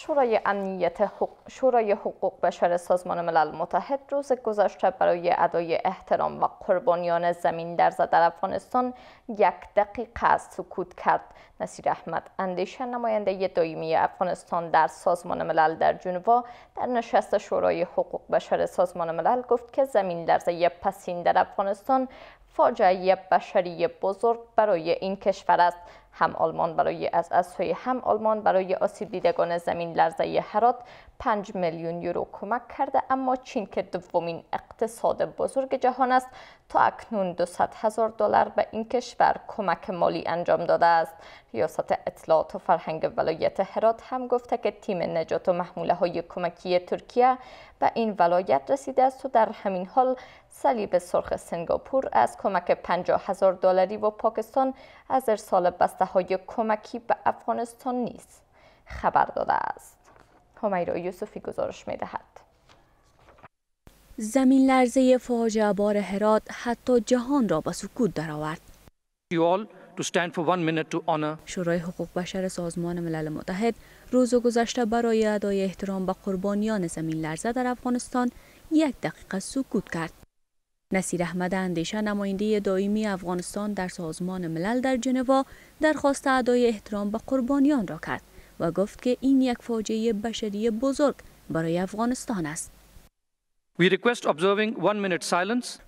شورای امنیت حق... شورای حقوق بشر سازمان ملل متحد روز گذشته برای ادای احترام و قربانیان زمین در در افغانستان یک دقیقه از سکوت کرد نصیر احمد اندیشه نماینده دایمی افغانستان در سازمان ملل در جنوا در نشست شورای حقوق بشر سازمان ملل گفت که زمین لرزه پسین در افغانستان فاجعه بشری بزرگ برای این کشور است هم آلمان برای از از سوی هم آلمان برای آسیب دیدگان زمین لرزه هرات 5 میلیون یورو کمک کرده اما چین که دومین اقتصاد بزرگ جهان است تا اکنون 200 هزار دلار به این کشور کمک مالی انجام داده است ریاست اطلاعات و فرهنگ ولایت هرات هم گفته که تیم نجات و محموله های کمکی ترکیه به این ولایت رسیده است و در همین حال صلیب سرخ سنگاپور از کمک 50 هزار دلاری و پاکستان از ارسال بسته های کمکی به افغانستان نیز خبر داده است همیرا یوسفی گزارش می زمین لرزه فاجعه بار هرات حتی جهان را به سکوت درآورد. شورای حقوق بشر سازمان ملل متحد روز گذشته برای ادای احترام به قربانیان زمین لرزه در افغانستان یک دقیقه سکوت کرد. نصیر احمد اندیشه نماینده دائمی افغانستان در سازمان ملل در جنوا درخواست ادای احترام به قربانیان را کرد و گفت که این یک فاجعه بشری بزرگ برای افغانستان است.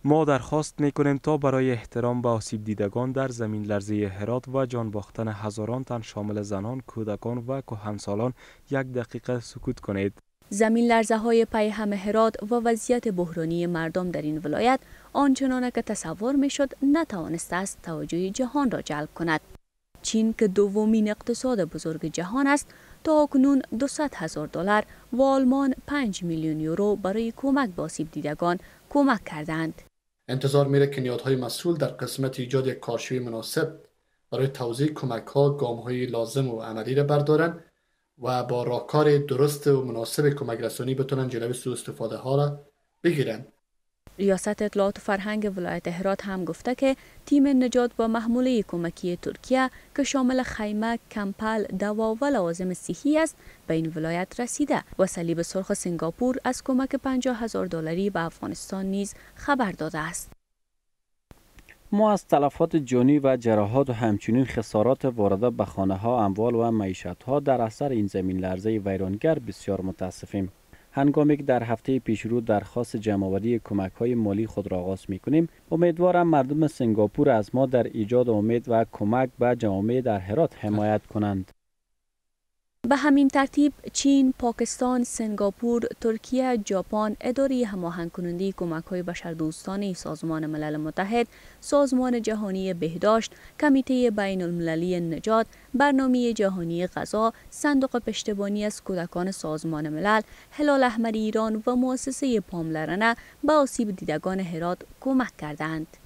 ما درخواست می کنیم تا برای احترام به آسیب دیدگان در زمین لرزه هرات و جان باختن هزاران تن شامل زنان، کودکان و کهنسالان یک دقیقه سکوت کنید. زمین لرزه های پی همه هرات و وضعیت بحرانی مردم در این ولایت آنچنانه که تصور شد نتوانسته است توجه جهان را جلب کند. چین که دومین اقتصاد بزرگ جهان است تا اکنون 200 هزار دلار و آلمان 5 میلیون یورو برای کمک باسیب دیدگان کمک کردند. انتظار میره که نیادهای مسئول در قسمت ایجاد کارشوی مناسب برای توضیح کمک ها گام های لازم و عملی را بردارند و با راهکار درست و مناسب کمک رسانی بتونن جلوی سو استفاده ها را بگیرن ریاست اطلاعات و فرهنگ ولایت هرات هم گفته که تیم نجات با محموله کمکی ترکیه که شامل خیمه، کمپل، دوا و لوازم صحی است به این ولایت رسیده و صلیب سرخ سنگاپور از کمک 50 هزار دلاری به افغانستان نیز خبر داده است. ما از تلفات جانی و جراحات و همچنین خسارات وارده به خانه ها، اموال و معیشت ها در اثر این زمین لرزه ویرانگر بسیار متاسفیم. هنگامی که در هفته پیش رو درخواست جمعآوری کمک های مالی خود را آغاز می کنیم امیدوارم مردم سنگاپور از ما در ایجاد امید و کمک به جامعه در هرات حمایت کنند به همین ترتیب چین، پاکستان، سنگاپور، ترکیه، ژاپن، اداره هماهنگ کننده کمک های بشردوستانه سازمان ملل متحد، سازمان جهانی بهداشت، کمیته بین المللی نجات، برنامه جهانی غذا، صندوق پشتبانی از کودکان سازمان ملل، هلال احمر ایران و مؤسسه پاملرنه به آسیب دیدگان هرات کمک کردند.